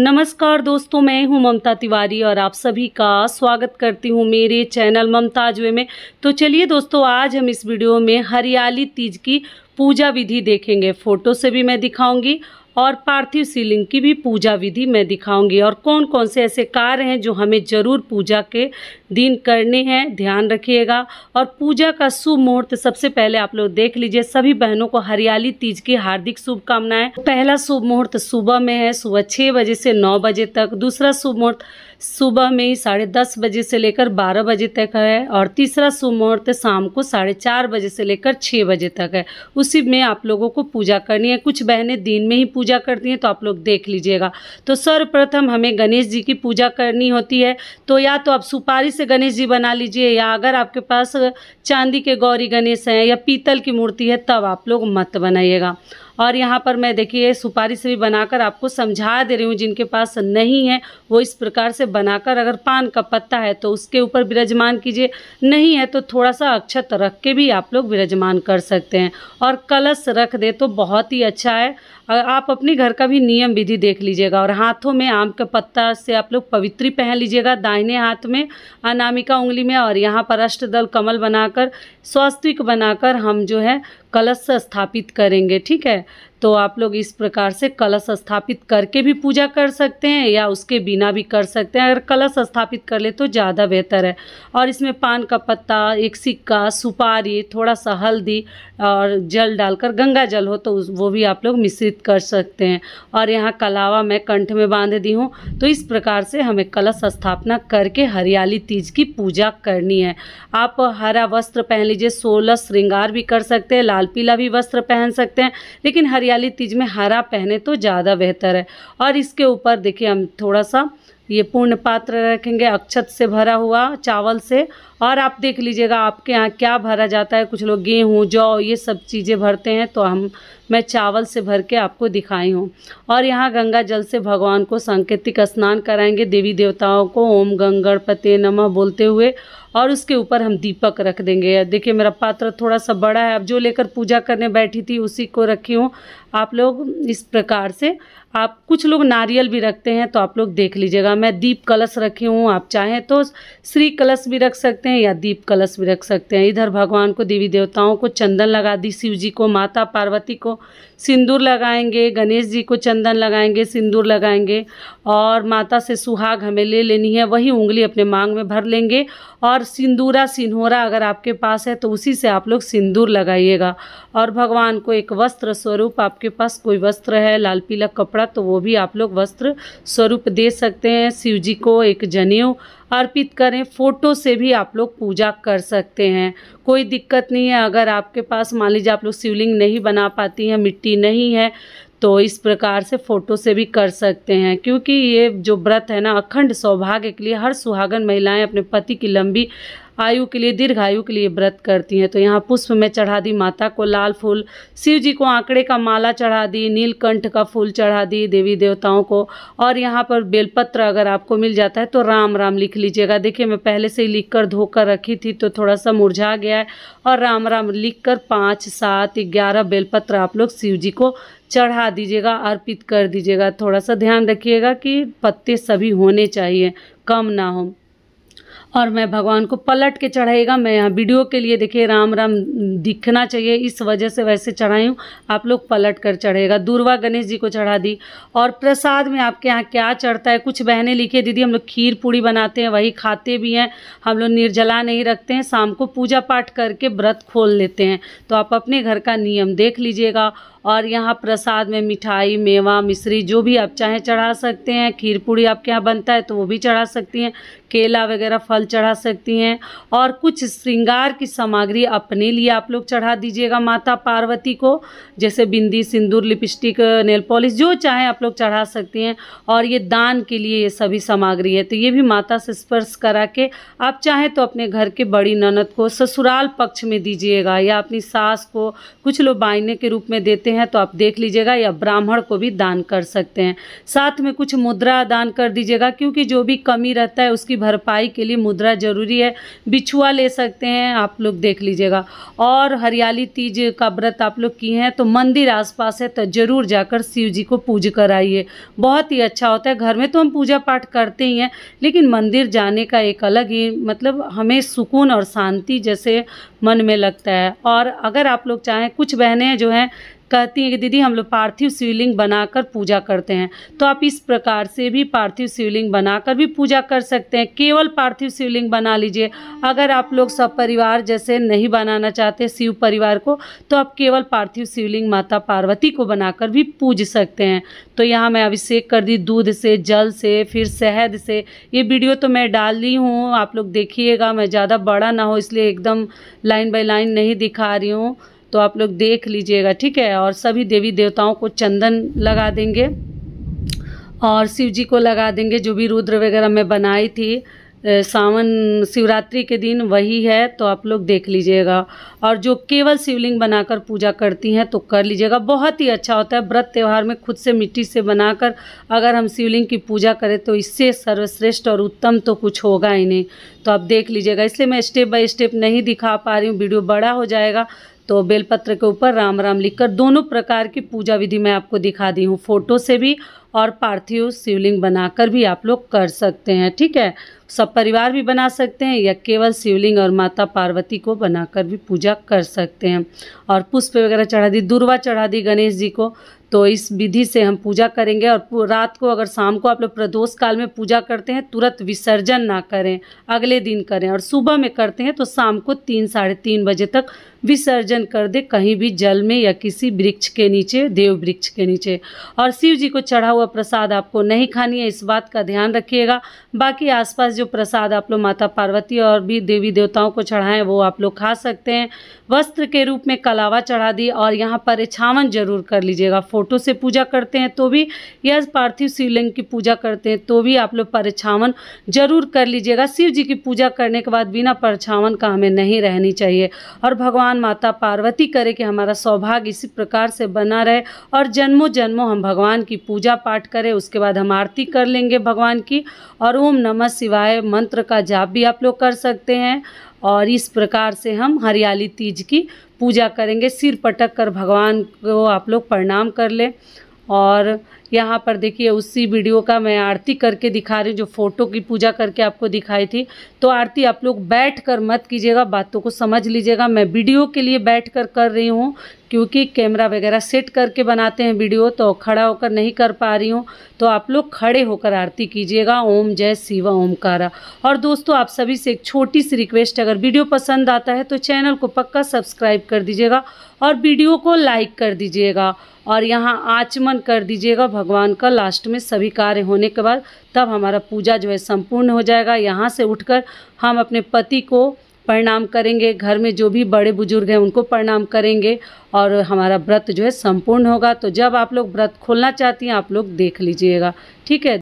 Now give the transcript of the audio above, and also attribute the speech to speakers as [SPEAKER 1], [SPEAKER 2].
[SPEAKER 1] नमस्कार दोस्तों मैं हूं ममता तिवारी और आप सभी का स्वागत करती हूं मेरे चैनल ममता जुए में तो चलिए दोस्तों आज हम इस वीडियो में हरियाली तीज की पूजा विधि देखेंगे फ़ोटो से भी मैं दिखाऊंगी और पार्थिव शिवलिंग की भी पूजा विधि मैं दिखाऊंगी और कौन कौन से ऐसे कार्य हैं जो हमें ज़रूर पूजा के दिन करने हैं ध्यान रखिएगा और पूजा का शुभ मुहूर्त सबसे पहले आप लोग देख लीजिए सभी बहनों को हरियाली तीज की हार्दिक शुभकामनाएं पहला शुभ मुहूर्त सुबह में है सुबह छः बजे से नौ बजे तक दूसरा शुभ मुहूर्त सुबह में ही साढ़े दस बजे से लेकर बारह बजे तक है और तीसरा शुभ मुहूर्त शाम को साढ़े चार बजे से लेकर छः बजे तक है उसी में आप लोगों को पूजा करनी है कुछ बहनें दिन में ही पूजा पूजा करती हैं तो आप लोग देख लीजिएगा तो सर्वप्रथम हमें गणेश जी की पूजा करनी होती है तो या तो आप सुपारी से गणेश जी बना लीजिए या अगर आपके पास चांदी के गौरी गणेश हैं या पीतल की मूर्ति है तब आप लोग मत बनाइएगा और यहाँ पर मैं देखिए सुपारी से भी बनाकर आपको समझा दे रही हूँ जिनके पास नहीं है वो इस प्रकार से बनाकर अगर पान का पत्ता है तो उसके ऊपर विराजमान कीजिए नहीं है तो थोड़ा सा अक्षत रख के भी आप लोग विराजमान कर सकते हैं और कलश रख दे तो बहुत ही अच्छा है और आप अपने घर का भी नियम विधि देख लीजिएगा और हाथों में आम के पत्ता से आप लोग पवित्री पहन लीजिएगा दाहिने हाथ में अनामिका उंगली में और यहाँ पर अष्टदल कमल बनाकर स्वास्तिक बनाकर हम जो है कलश स्थापित करेंगे ठीक है तो आप लोग इस प्रकार से कलश स्थापित करके भी पूजा कर सकते हैं या उसके बिना भी कर सकते हैं अगर कलश स्थापित कर ले तो ज़्यादा बेहतर है और इसमें पान का पत्ता एक सिक्का सुपारी थोड़ा सा हल्दी और जल डालकर गंगा जल हो तो वो भी आप लोग मिश्रित कर सकते हैं और यहाँ कलावा मैं कंठ में बांध दी हूँ तो इस प्रकार से हमें कलश स्थापना करके हरियाली तीज की पूजा करनी है आप हरा वस्त्र पहन लीजिए सोलह श्रृंगार भी कर सकते हैं लाल पीला भी वस्त्र पहन सकते हैं लेकिन हरिया तीज में हरा पहने तो ज़्यादा बेहतर है और इसके ऊपर देखिए हम थोड़ा सा ये पूर्ण पात्र रखेंगे अक्षत से भरा हुआ चावल से और आप देख लीजिएगा आपके यहाँ क्या भरा जाता है कुछ लोग गेहूँ जौ ये सब चीज़ें भरते हैं तो हम मैं चावल से भर के आपको दिखाई हूँ और यहाँ गंगा जल से भगवान को सांकेतिक स्नान कराएंगे देवी देवताओं को ओम गंगणपते नमः बोलते हुए और उसके ऊपर हम दीपक रख देंगे देखिए मेरा पात्र थोड़ा सा बड़ा है अब जो लेकर पूजा करने बैठी थी उसी को रखी हूँ आप लोग इस प्रकार से आप कुछ लोग नारियल भी रखते हैं तो आप लोग देख लीजिएगा मैं दीप कलश रखी हूँ आप चाहें तो श्री कलश भी रख सकते हैं या दीप कलश भी रख सकते हैं इधर भगवान को देवी देवताओं को चंदन लगा दी शिव जी को माता पार्वती को सिंदूर लगाएंगे गणेश जी को चंदन लगाएंगे सिंदूर लगाएंगे और माता से सुहाग हमें ले लेनी है वही उंगली अपने मांग में भर लेंगे और सिंदूरा सिन्होरा अगर आपके पास है तो उसी से आप लोग सिंदूर लगाइएगा और भगवान को एक वस्त्र स्वरूप आपके पास कोई वस्त्र है लाल पीला कपड़ा तो वो भी आप लोग वस्त्र स्वरूप दे सकते हैं शिव जी को एक जनेऊ अर्पित करें फ़ोटो से भी आप लोग पूजा कर सकते हैं कोई दिक्कत नहीं है अगर आपके पास मान लीजिए आप लोग शिवलिंग नहीं बना पाती हैं मिट्टी नहीं है तो इस प्रकार से फ़ोटो से भी कर सकते हैं क्योंकि ये जो व्रत है ना अखंड सौभाग्य के लिए हर सुहागन महिलाएं अपने पति की लंबी आयु के लिए दीर्घ आयु के लिए व्रत करती हैं तो यहाँ पुष्प में चढ़ा दी माता को लाल फूल शिव जी को आंकड़े का माला चढ़ा दी नीलकंठ का फूल चढ़ा दी देवी देवताओं को और यहाँ पर बेलपत्र अगर आपको मिल जाता है तो राम राम लिख लीजिएगा देखिए मैं पहले से ही लिख कर धोकर रखी थी तो थोड़ा सा मुरझा गया है और राम राम लिख कर पाँच सात ग्यारह बेलपत्र आप लोग शिव जी को चढ़ा दीजिएगा अर्पित कर दीजिएगा थोड़ा सा ध्यान रखिएगा कि पत्ते सभी होने चाहिए कम ना हो और मैं भगवान को पलट के चढ़ाएगा मैं यहाँ वीडियो के लिए देखिए राम राम दिखना चाहिए इस वजह से वैसे चढ़ाई हूँ आप लोग पलट कर चढ़ेगा दुर्वा गणेश जी को चढ़ा दी और प्रसाद में आपके यहाँ क्या चढ़ता है कुछ बहनें लिखे दीदी हम लोग खीर पूड़ी बनाते हैं वही खाते भी हैं हम लोग निर्जला नहीं रखते हैं शाम को पूजा पाठ करके व्रत खोल लेते हैं तो आप अपने घर का नियम देख लीजिएगा और यहाँ प्रसाद में मिठाई मेवा मिश्री जो भी आप चाहें चढ़ा सकते हैं खीर पूड़ी आपके यहाँ बनता है तो वो भी चढ़ा सकती हैं केला वगैरह फल चढ़ा सकती हैं और कुछ श्रृंगार की सामग्री अपने लिए आप लोग चढ़ा दीजिएगा माता पार्वती को जैसे bindi sindoor lipstick nail polish जो चाहें आप लोग चढ़ा सकती हैं और ये दान के लिए ये सभी सामग्री है तो ये भी माता से स्पर्श करा के आप चाहें तो अपने घर के बड़ी ननद को ससुराल पक्ष में दीजिएगा या अपनी सास को कुछ लोग बाइने के रूप में देते हैं हैं तो आप देख लीजिएगा या ब्राह्मण को भी दान कर सकते हैं साथ में कुछ मुद्रा दान कर दीजिएगा क्योंकि जो भी कमी रहता है उसकी भरपाई के लिए मुद्रा जरूरी है बिछुआ ले सकते हैं आप लोग देख लीजिएगा और हरियाली तीज का व्रत आप लोग किए हैं तो मंदिर आसपास है तो ज़रूर जाकर शिव जी को पूज कराइए बहुत ही अच्छा होता है घर में तो हम पूजा पाठ करते ही हैं लेकिन मंदिर जाने का एक अलग ही मतलब हमें सुकून और शांति जैसे मन में लगता है और अगर आप लोग चाहें कुछ बहनें जो हैं कहती हैं कि दीदी हम लोग पार्थिव शिवलिंग बनाकर पूजा करते हैं तो आप इस प्रकार से भी पार्थिव शिवलिंग बनाकर भी पूजा कर सकते हैं केवल पार्थिव शिवलिंग बना लीजिए अगर आप लोग सब परिवार जैसे नहीं बनाना चाहते शिव परिवार को तो आप केवल पार्थिव शिवलिंग माता पार्वती को बनाकर भी पूज सकते हैं तो यहाँ मैं अभिषेक कर दी दूध से जल से फिर शहद से ये वीडियो तो मैं डाल ली हूँ आप लोग देखिएगा मैं ज़्यादा बड़ा ना हो इसलिए एकदम लाइन बाय लाइन नहीं दिखा रही हूँ तो आप लोग देख लीजिएगा ठीक है और सभी देवी देवताओं को चंदन लगा देंगे और शिव जी को लगा देंगे जो भी रुद्र वगैरह मैं बनाई थी सावन शिवरात्रि के दिन वही है तो आप लोग देख लीजिएगा और जो केवल शिवलिंग बनाकर पूजा करती हैं तो कर लीजिएगा बहुत ही अच्छा होता है व्रत त्यौहार में खुद से मिट्टी से बनाकर अगर हम शिवलिंग की पूजा करें तो इससे सर्वश्रेष्ठ और उत्तम तो कुछ होगा ही नहीं तो आप देख लीजिएगा इसलिए मैं स्टेप बाय स्टेप नहीं दिखा पा रही हूँ वीडियो बड़ा हो जाएगा तो बेलपत्र के ऊपर राम राम लिखकर दोनों प्रकार की पूजा विधि मैं आपको दिखा दी हूँ फ़ोटो से भी और पार्थिव शिवलिंग बनाकर भी आप लोग कर सकते हैं ठीक है सब परिवार भी बना सकते हैं या केवल शिवलिंग और माता पार्वती को बनाकर भी पूजा कर सकते हैं और पुष्प वगैरह चढ़ा दी दुर्वा चढ़ा दी गणेश जी को तो इस विधि से हम पूजा करेंगे और रात को अगर शाम को आप लोग प्रदोष काल में पूजा करते हैं तुरंत विसर्जन ना करें अगले दिन करें और सुबह में करते हैं तो शाम को तीन साढ़े तीन बजे तक विसर्जन कर दे कहीं भी जल में या किसी वृक्ष के नीचे देव वृक्ष के नीचे और शिव जी को चढ़ा हुआ प्रसाद आपको नहीं खानी है इस बात का ध्यान रखिएगा बाकी आसपास जो प्रसाद आप लोग माता पार्वती और भी देवी देवताओं को चढ़ाएं वो आप लोग खा सकते हैं वस्त्र के रूप में कलावा चढ़ा दी और यहाँ पर छावन जरूर कर लीजिएगा फोटो से पूजा करते हैं तो भी या पार्थिव शिवलिंग की पूजा करते हैं तो भी आप लोग परछावन जरूर कर लीजिएगा शिव जी की पूजा करने के बाद बिना परछावन का हमें नहीं रहनी चाहिए और भगवान भगवान माता पार्वती करे कि हमारा सौभाग्य इसी प्रकार से बना रहे और जन्मों जन्मों हम भगवान की पूजा पाठ करें उसके बाद हम आरती कर लेंगे भगवान की और ओम नमः शिवाय मंत्र का जाप भी आप लोग कर सकते हैं और इस प्रकार से हम हरियाली तीज की पूजा करेंगे सिर पटक कर भगवान को आप लोग प्रणाम कर लें और यहाँ पर देखिए उसी वीडियो का मैं आरती करके दिखा रही हूँ जो फ़ोटो की पूजा करके आपको दिखाई थी तो आरती आप लोग बैठ कर मत कीजिएगा बातों को समझ लीजिएगा मैं वीडियो के लिए बैठ कर कर रही हूँ क्योंकि कैमरा वगैरह सेट करके बनाते हैं वीडियो तो खड़ा होकर नहीं कर पा रही हूँ तो आप लोग खड़े होकर आरती कीजिएगा ओम जय शिवा ओमकारा और दोस्तों आप सभी से एक छोटी सी रिक्वेस्ट अगर वीडियो पसंद आता है तो चैनल को पक्का सब्सक्राइब कर दीजिएगा और वीडियो को लाइक कर दीजिएगा और यहाँ आचमन कर दीजिएगा भगवान का लास्ट में सभी कार्य होने के बाद तब हमारा पूजा जो है संपूर्ण हो जाएगा यहाँ से उठकर हम अपने पति को प्रणाम करेंगे घर में जो भी बड़े बुजुर्ग हैं उनको प्रणाम करेंगे और हमारा व्रत जो है संपूर्ण होगा तो जब आप लोग व्रत खोलना चाहती हैं आप लोग देख लीजिएगा ठीक है